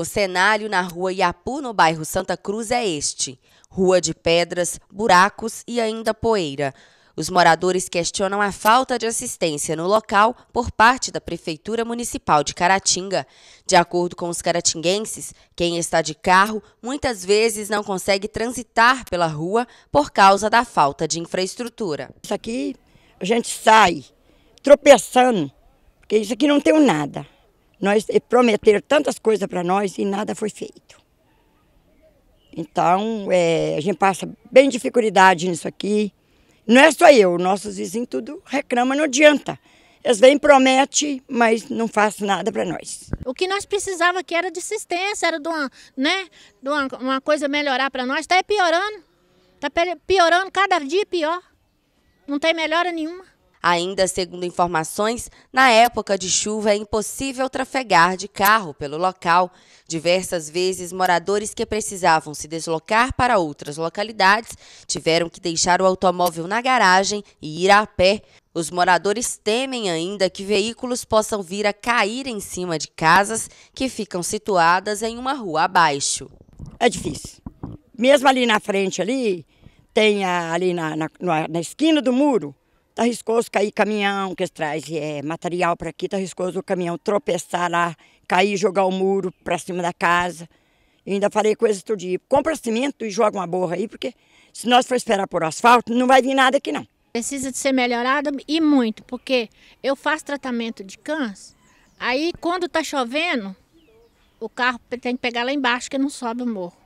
O cenário na rua Iapu, no bairro Santa Cruz, é este: rua de pedras, buracos e ainda poeira. Os moradores questionam a falta de assistência no local por parte da Prefeitura Municipal de Caratinga. De acordo com os caratinguenses, quem está de carro muitas vezes não consegue transitar pela rua por causa da falta de infraestrutura. Isso aqui a gente sai tropeçando, porque isso aqui não tem nada. Nós eh, prometeram tantas coisas para nós e nada foi feito. Então, é, a gente passa bem dificuldade nisso aqui. Não é só eu, nossos vizinhos tudo reclama, não adianta. Eles vêm, promete, mas não faz nada para nós. O que nós precisava aqui era de assistência, era de uma, né, de uma, uma coisa melhorar para nós. Está piorando, está piorando, cada dia pior. Não tem melhora nenhuma. Ainda segundo informações, na época de chuva é impossível trafegar de carro pelo local. Diversas vezes, moradores que precisavam se deslocar para outras localidades tiveram que deixar o automóvel na garagem e ir a pé. Os moradores temem ainda que veículos possam vir a cair em cima de casas que ficam situadas em uma rua abaixo. É difícil. Mesmo ali na frente ali, tem a, ali na, na, na esquina do muro, Tá riscoso cair caminhão, que eles trazem é, material para aqui, tá riscoso o caminhão tropeçar lá, cair, jogar o muro para cima da casa. Eu ainda falei com todo dia, compra cimento e joga uma borra aí, porque se nós for esperar por asfalto, não vai vir nada aqui não. Precisa de ser melhorada e muito, porque eu faço tratamento de câncer, aí quando tá chovendo, o carro tem que pegar lá embaixo, que não sobe o morro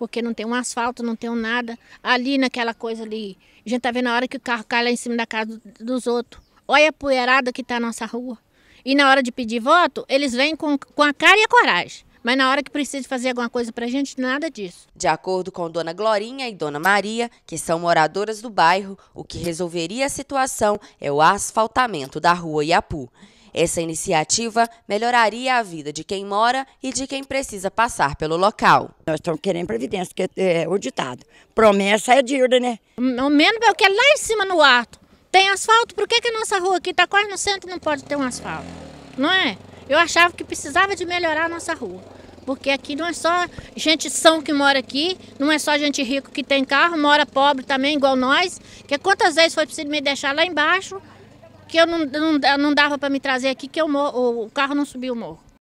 porque não tem um asfalto, não tem um nada. Ali naquela coisa ali, a gente tá vendo a hora que o carro cai lá em cima da casa dos outros. Olha a poeirada que tá a nossa rua. E na hora de pedir voto, eles vêm com, com a cara e a coragem. Mas na hora que precisa fazer alguma coisa pra gente, nada disso. De acordo com Dona Glorinha e Dona Maria, que são moradoras do bairro, o que resolveria a situação é o asfaltamento da rua Iapu. Essa iniciativa melhoraria a vida de quem mora e de quem precisa passar pelo local. Nós estamos querendo previdência, que é o ditado. Promessa é dívida, né? Ao menos que lá em cima no alto. Tem asfalto, por que, que a nossa rua aqui está quase no centro e não pode ter um asfalto? Não é? Eu achava que precisava de melhorar a nossa rua porque aqui não é só gente são que mora aqui, não é só gente rico que tem carro, mora pobre também, igual nós. Que quantas vezes foi preciso me deixar lá embaixo que eu não, não, não dava para me trazer aqui, que eu, o carro não subiu o morro.